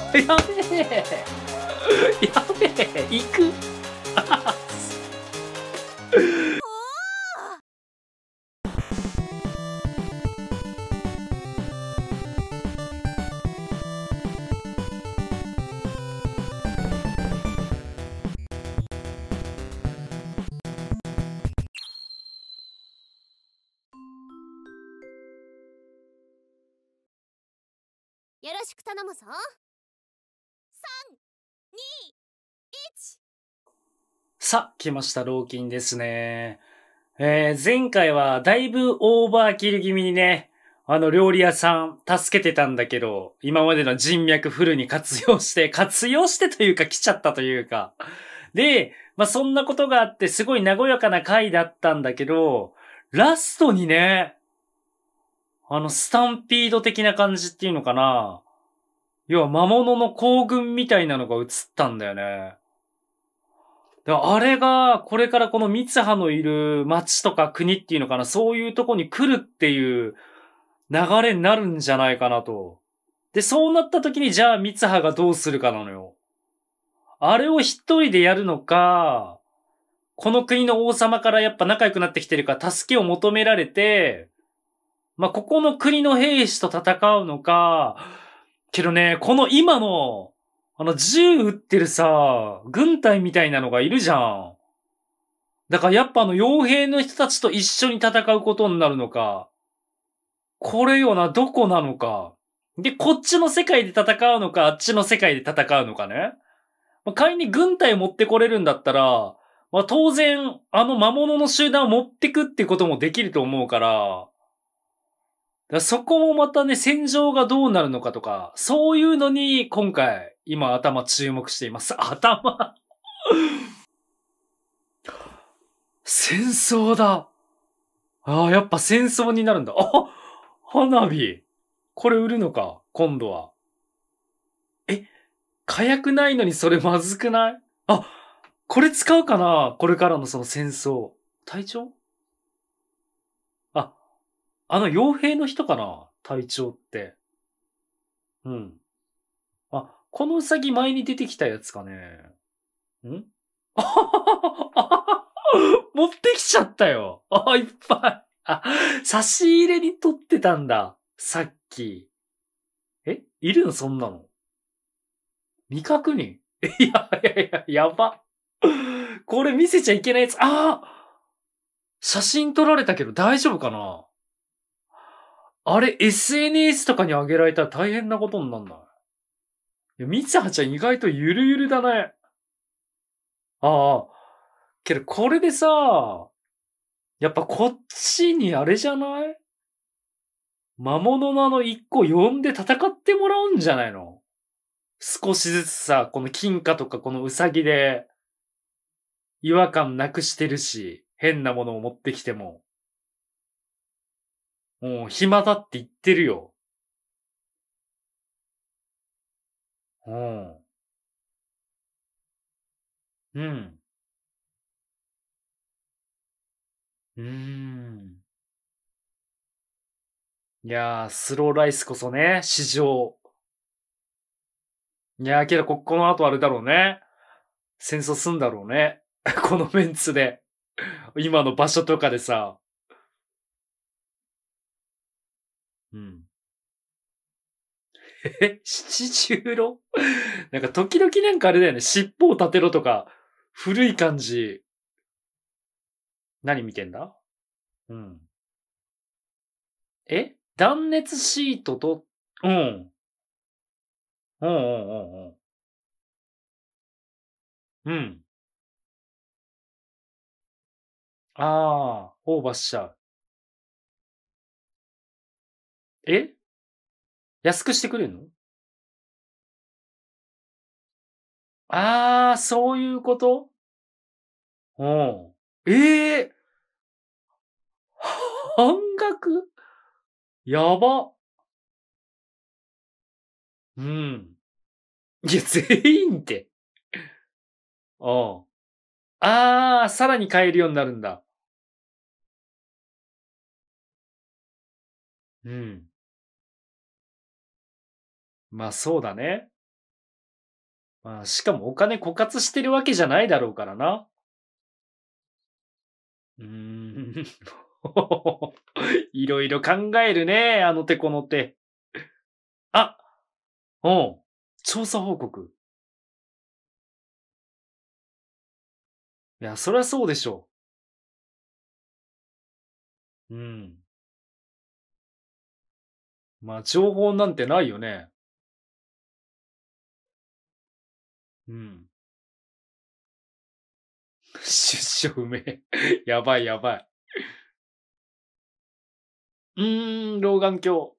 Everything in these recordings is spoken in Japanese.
やべえやべえ行くよろしく頼むぞ。さあ、来ました、老金ですね。えー、前回はだいぶオーバーキル気味にね、あの料理屋さん助けてたんだけど、今までの人脈フルに活用して、活用してというか来ちゃったというか。で、まあ、そんなことがあってすごい和やかな回だったんだけど、ラストにね、あのスタンピード的な感じっていうのかな。要は魔物の行軍みたいなのが映ったんだよね。あれが、これからこの三葉のいる町とか国っていうのかな、そういうとこに来るっていう流れになるんじゃないかなと。で、そうなった時に、じゃあ三葉がどうするかなのよ。あれを一人でやるのか、この国の王様からやっぱ仲良くなってきてるから助けを求められて、まあ、ここの国の兵士と戦うのか、けどね、この今のあの、銃撃ってるさ、軍隊みたいなのがいるじゃん。だからやっぱあの、傭兵の人たちと一緒に戦うことになるのか。これよな、どこなのか。で、こっちの世界で戦うのか、あっちの世界で戦うのかね。まあ、仮に軍隊持ってこれるんだったら、まあ、当然、あの魔物の集団を持ってくってこともできると思うから、だからそこもまたね、戦場がどうなるのかとか、そういうのに今回、今頭注目しています。頭戦争だ。ああ、やっぱ戦争になるんだ。あ花火。これ売るのか、今度は。え、火薬ないのにそれまずくないあ、これ使うかなこれからのその戦争。隊長あ、あの傭兵の人かな隊長って。うん。あ、このうさぎ前に出てきたやつかね。ん 持ってきちゃったよ。あ、いっぱい。あ、差し入れに取ってたんだ。さっき。えいるのそんなの。未確認 いやいやいや、やば。これ見せちゃいけないやつ。ああ写真撮られたけど大丈夫かなあれ、SNS とかに上げられたら大変なことになんないいや、みつはちゃん意外とゆるゆるだね。ああ。けど、これでさ、やっぱこっちにあれじゃない魔物のあの一個呼んで戦ってもらうんじゃないの少しずつさ、この金貨とかこのウサギで、違和感なくしてるし、変なものを持ってきても。もう暇だって言ってるよ。うん。うん。うーん。いや、スローライスこそね、史上。いや、けどこ、この後あれだろうね。戦争すんだろうね。このメンツで。今の場所とかでさ。うん。え七十郎なんか時々なんかあれだよね。尻尾を立てろとか、古い感じ。何見てんだうん。え断熱シートと、うん。うんうんうんうん。うん。ああ、オーバーしちゃう。え安くしてくれるのああ、そういうことうん。ええー、半額やば。うん。いや、全員って。うん。ああ、さらに買えるようになるんだ。うん。まあそうだね。まあしかもお金枯渇してるわけじゃないだろうからな。うーん。いろいろ考えるね、あの手この手。あうん。調査報告。いや、そりゃそうでしょう。うん。まあ、情報なんてないよね。うん。出所不明。やばいやばい。うーん、老眼鏡。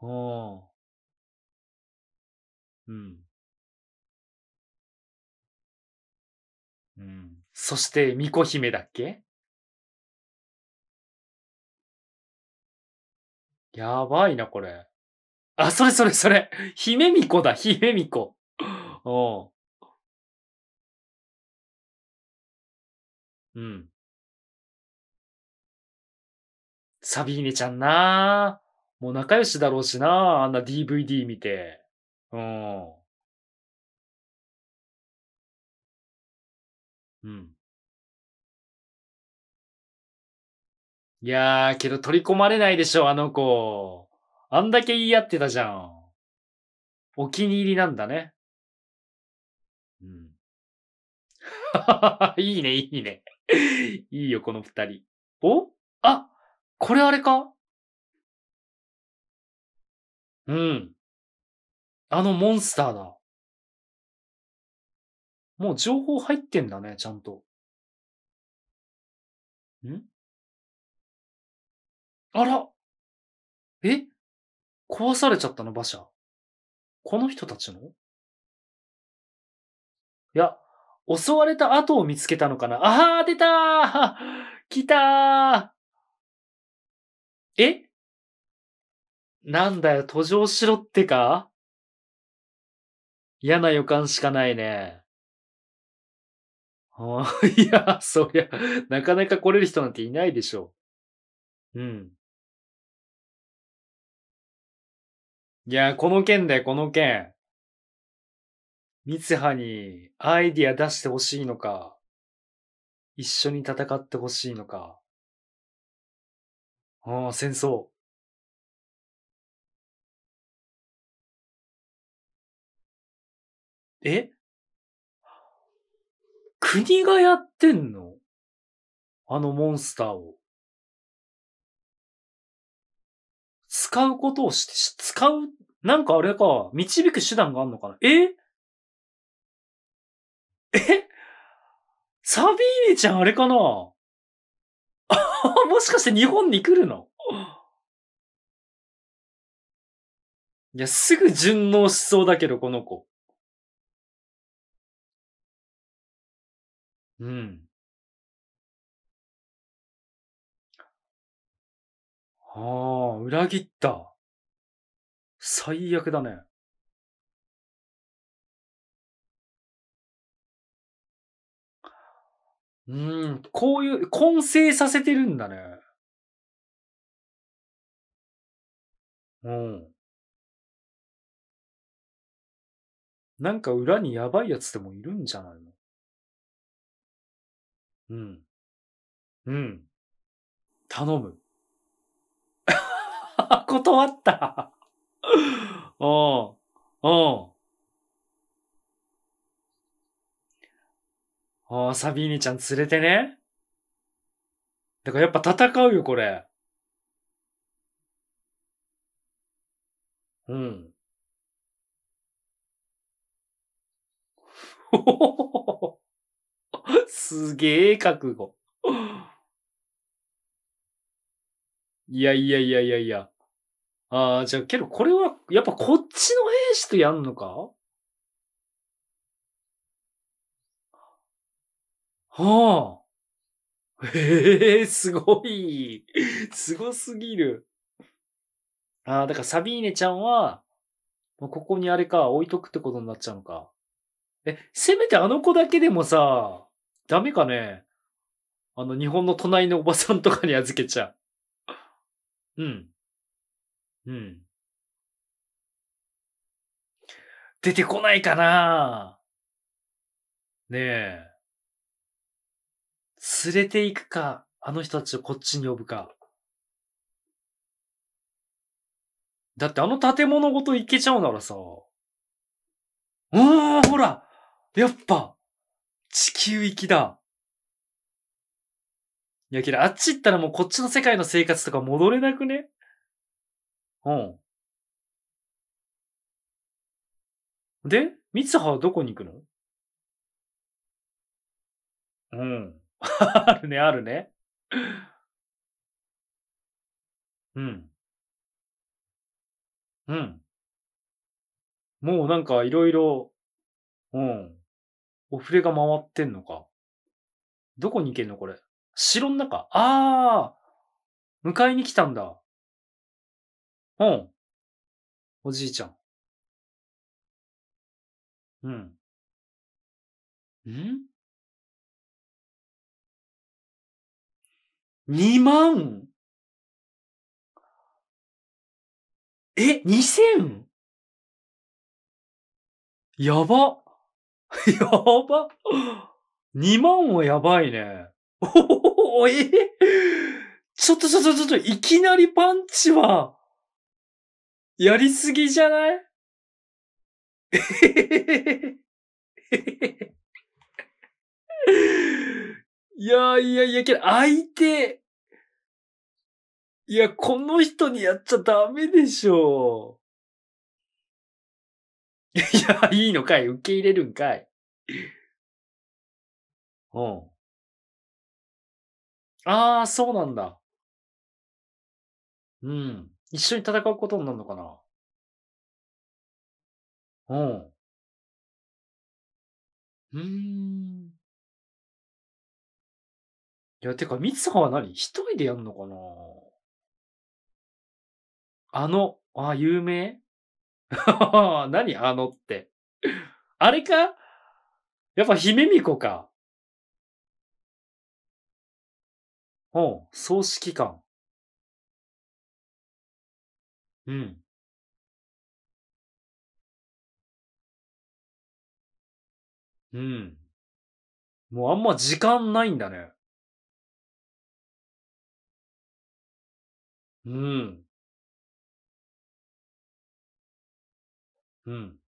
おー。うん。うん。そして、巫女姫だっけやばいな、これ。あ、それそれそれ。姫巫女だ、姫巫女。おう。うん。サビーネちゃんな。もう仲良しだろうしな。あんな DVD 見て。うん。うん。いやー、けど取り込まれないでしょ、あの子。あんだけ言い合ってたじゃん。お気に入りなんだね。いいね、いいね。いいよ、この二人。おあ、これあれかうん。あのモンスターだ。もう情報入ってんだね、ちゃんと。んあらえ壊されちゃったの、馬車。この人たちのいや、襲われた後を見つけたのかなああ、出たー来たーえなんだよ、途上しろってか嫌な予感しかないね。いや、そりゃ、なかなか来れる人なんていないでしょう。うん。いや、この件だよ、この件。ミツハにアイディア出してほしいのか、一緒に戦ってほしいのか。ああ、戦争。え国がやってんのあのモンスターを。使うことをして、使う、なんかあれか、導く手段があんのかなええサビーネちゃんあれかな もしかして日本に来るのいや、すぐ順応しそうだけど、この子。うん。ああ、裏切った。最悪だね。うん、こういう、混成させてるんだね。うん。なんか裏にやばいやつでもいるんじゃないのうん。うん。頼む。断った うん。うん。ああ、サビーニちゃん連れてね。だからやっぱ戦うよ、これ。うん。すげえ覚悟。いやいやいやいやいや。ああ、じゃあけどこれは、やっぱこっちの兵士とやんのかはあ。ええすごい。すごすぎる。ああ、だからサビーネちゃんは、ここにあれか、置いとくってことになっちゃうのか。え、せめてあの子だけでもさ、ダメかねあの、日本の隣のおばさんとかに預けちゃう。うん。うん。出てこないかなねえ。連れていくか、あの人たちをこっちに呼ぶか。だってあの建物ごと行けちゃうならさ、うーん、ほらやっぱ、地球行きだ。いやけど、あっち行ったらもうこっちの世界の生活とか戻れなくねうん。で、三葉はどこに行くのうん。あるね、あるね。うん。うん。もうなんかいろいろ、うん。お触れが回ってんのか。どこに行けんのこれ。城の中ああ迎えに来たんだ。うん。おじいちゃん。うん。ん2万え、2000? やば。やば。2 万はやばいね。おおえちょっとちょっとちょっと、いきなりパンチは、やりすぎじゃないえへへへへ。いやいやいや、けど相手、いや、この人にやっちゃダメでしょう。いや、いいのかい受け入れるんかい。うん。ああ、そうなんだ。うん。一緒に戦うことになるのかな。うん。うーん。いや、てか、ミツハは何一人でやんのかなあの、あ、有名 何あのって。あれかやっぱ姫巫女か。うん、葬式館。うん。うん。もうあんま時間ないんだね。うん。うん。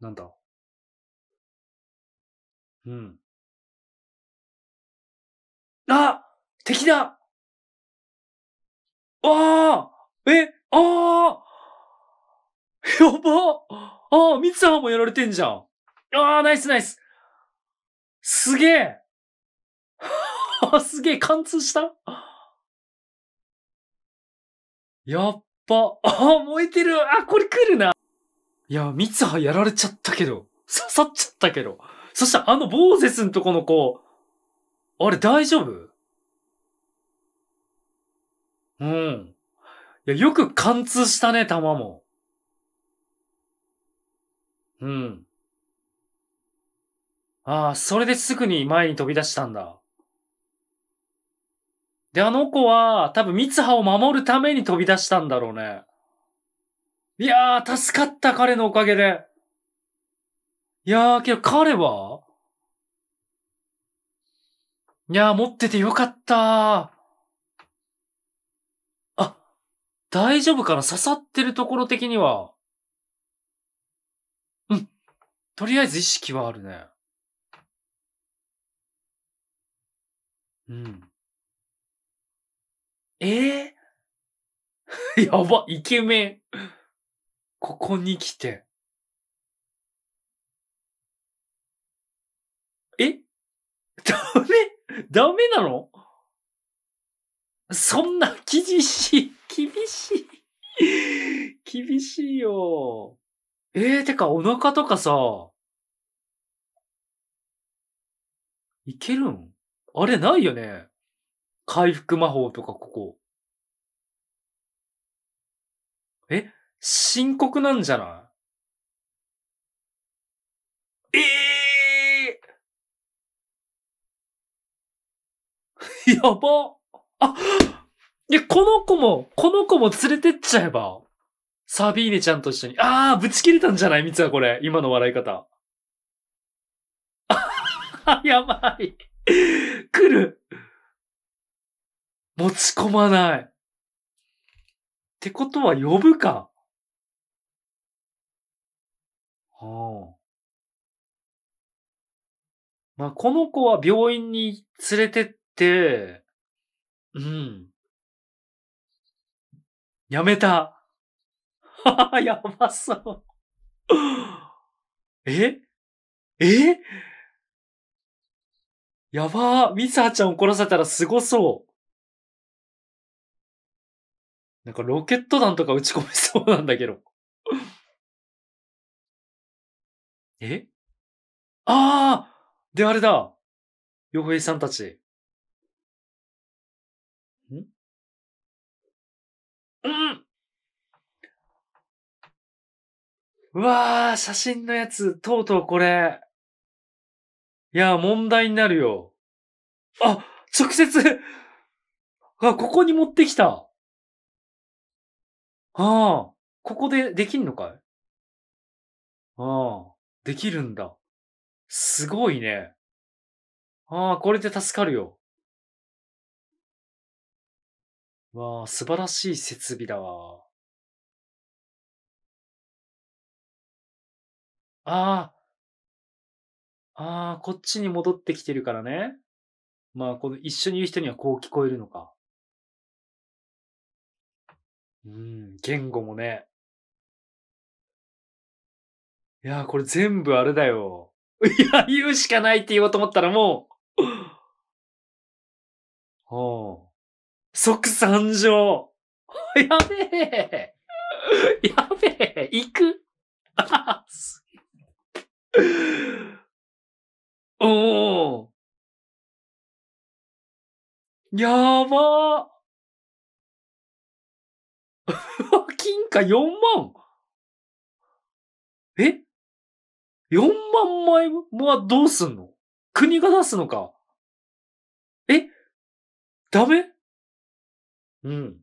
なんだ。うん。あ！敵だ！ああ！え、ああ！やば！ああ、三ツもやられてんじゃん。ああ、ナイスナイス。すげえ。すげえ、貫通したやっぱ、あ、燃えてるあ、これ来るないや、ミツハやられちゃったけど。刺さっちゃったけど。そしたらあのボーゼスんとこの子、あれ大丈夫うん。いや、よく貫通したね、弾も。うん。ああ、それですぐに前に飛び出したんだ。で、あの子は、多分、三葉を守るために飛び出したんだろうね。いやー、助かった、彼のおかげで。いやー、けど彼はいやー、持っててよかったー。あ、大丈夫かな刺さってるところ的には。うん。とりあえず意識はあるね。うん。えー、やば、イケメン。ここに来て。え ダメダメなのそんな厳しい。厳しい。厳しいよ。えー、てかお腹とかさ、いけるんあれないよね。回復魔法とかここ。え深刻なんじゃないええー、やばあいや、この子も、この子も連れてっちゃえば、サビーネちゃんと一緒に、あー、ぶち切れたんじゃないみつはこれ、今の笑い方。やばい。来る。持ち込まない。ってことは呼ぶか。はあ。まあ、この子は病院に連れてって、うん。やめた。はは、やばそう え。えやばー。ミサちゃんを殺せたらすごそう。なんかロケット弾とか打ち込めそうなんだけど。えああで、あれだヨ平イさんたち。んうんうわあ写真のやつ、とうとうこれ。いや問題になるよ。あ、直接、あ、ここに持ってきた。ああ、ここでできんのかいああ、できるんだ。すごいね。ああ、これで助かるよ。わあ、素晴らしい設備だわ。ああ、ああ、こっちに戻ってきてるからね。まあ、この一緒にいる人にはこう聞こえるのか。うん、言語もね。いやー、これ全部あれだよ。いや、言うしかないって言おうと思ったらもう、はあ、即参上 やべえやべえ行くおおやば 金貨4万え ?4 万枚はどうすんの国が出すのかえダメうん。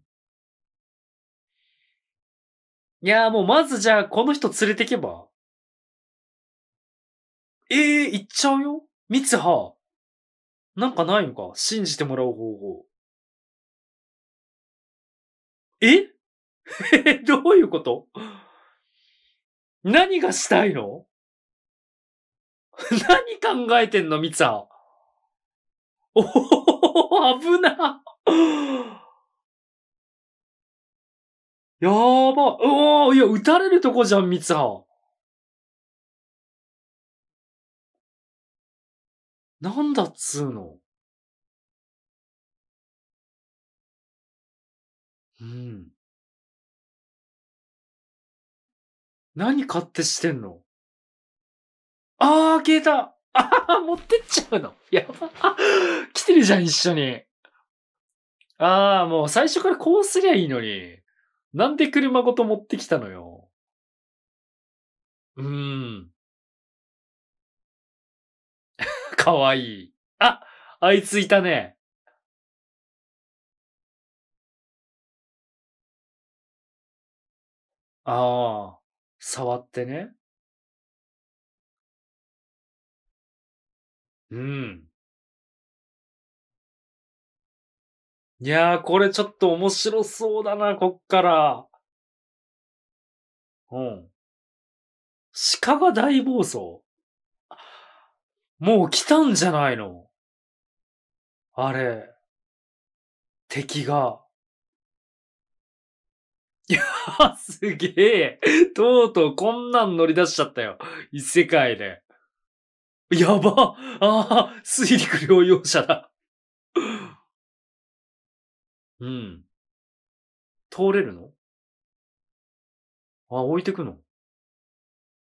いやーもうまずじゃあこの人連れてけば。ええー、行っちゃうよ三葉。なんかないのか信じてもらう方法。ええどういうこと何がしたいの 何考えてんのみつさん。おお危な。やーば。おー、いや、撃たれるとこじゃん、みつさん。なんだっつうの。うん。何買ってしてんのあー、消えたあ持ってっちゃうのやば。来てるじゃん、一緒に。あー、もう最初からこうすりゃいいのに。なんで車ごと持ってきたのよ。うーん。かわいい。あ、あいついたね。ああ。触ってね。うん。いやー、これちょっと面白そうだな、こっから。うん。鹿が大暴走もう来たんじゃないのあれ。敵が。いやー、すげえ。とうとうこんなん乗り出しちゃったよ。異世界で。やばああ、水陸療養者だ。うん。通れるのあ、置いてくの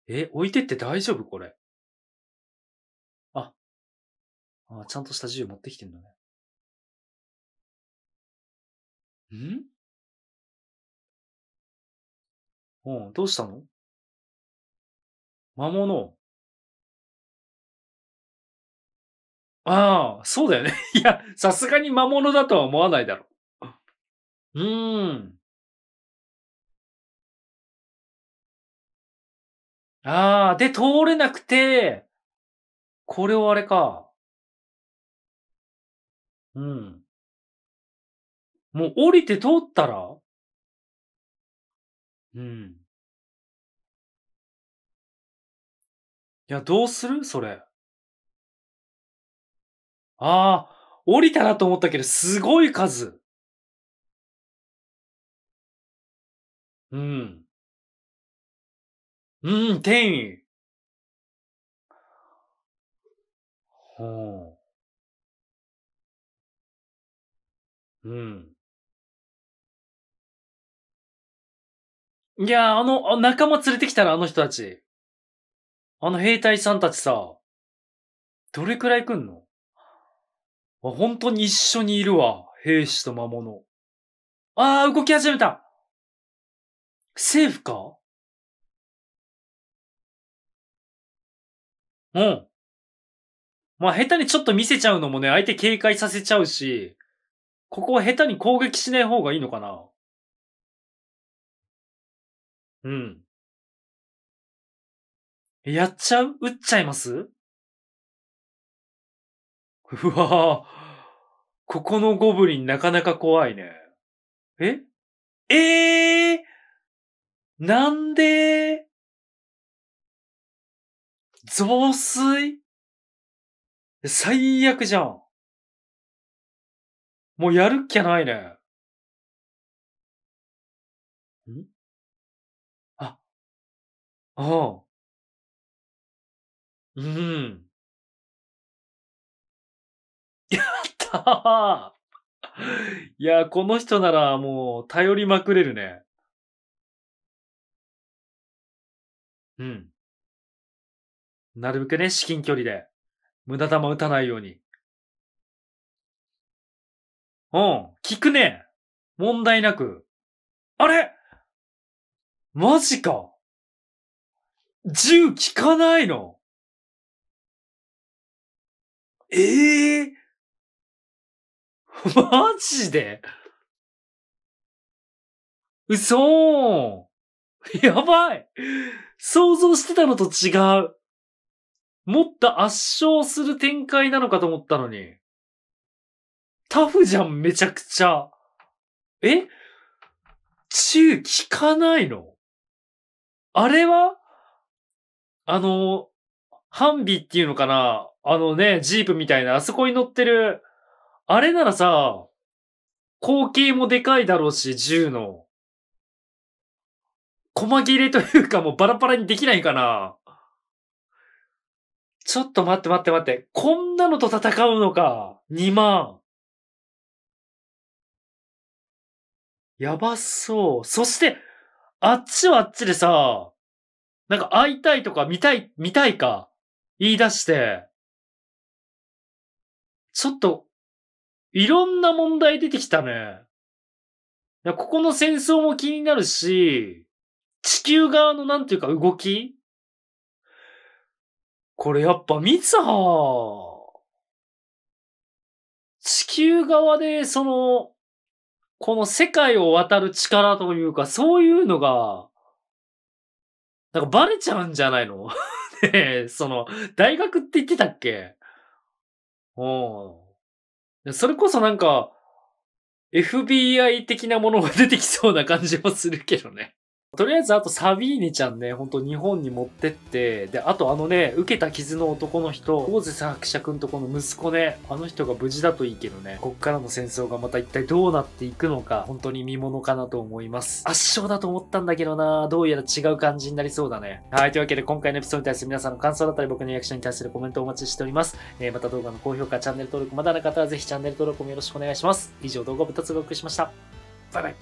え、置いてって大丈夫これ。あ。あ、ちゃんとした銃持ってきてんだね。んうん、どうしたの魔物。ああ、そうだよね。いや、さすがに魔物だとは思わないだろう。うーん。ああ、で、通れなくて、これをあれか。うん。もう降りて通ったらうん。いや、どうするそれ。ああ、降りたなと思ったけど、すごい数。うん。うん、天意。ほう。うん。いや、あの、仲間連れてきたな、あの人たち。あの兵隊さんたちさ、どれくらい来んのあ本当に一緒にいるわ、兵士と魔物。ああ、動き始めた政府かうん。まあ、下手にちょっと見せちゃうのもね、相手警戒させちゃうし、ここは下手に攻撃しない方がいいのかなうん。えやっちゃう打っちゃいますうわここのゴブリンなかなか怖いね。えええー、なんで増水最悪じゃん。もうやるっきゃないね。ああ。うーん。やったいや、この人ならもう頼りまくれるね。うん。なるべくね、至近距離で、無駄弾打たないように。うん、効くね。問題なく。あれマジか。銃効かないのええー、マジで嘘 やばい想像してたのと違うもっと圧勝する展開なのかと思ったのに。タフじゃん、めちゃくちゃ。え中効かないのあれはあの、ハンビっていうのかなあのね、ジープみたいな、あそこに乗ってる、あれならさ、光景もでかいだろうし、銃の。細切れというかもうバラバラにできないかなちょっと待って待って待って。こんなのと戦うのか。2万。やばそう。そして、あっちはあっちでさ、なんか会いたいとか見たい、見たいか言い出して、ちょっと、いろんな問題出てきたね。ここの戦争も気になるし、地球側のなんていうか動きこれやっぱ見た地球側でその、この世界を渡る力というか、そういうのがなんかバレちゃうんじゃないの ねその、大学って言ってたっけうん。それこそなんか、FBI 的なものが出てきそうな感じもするけどねとりあえずあとサビーニちゃんね、ほんと日本に持ってって、で、あとあのね、受けた傷の男の人、大瀬作者くんとこの息子ね、あの人が無事だといいけどね、こっからの戦争がまた一体どうなっていくのか、本当に見物かなと思います。圧勝だと思ったんだけどなどうやら違う感じになりそうだね。はい、というわけで今回のエピソードに対する皆さんの感想だったり、僕のリアクションに対するコメントをお待ちしております。えー、また動画の高評価、チャンネル登録まだの方はぜひチャンネル登録もよろしくお願いします。以上動画2つお送りしました。バイバイ。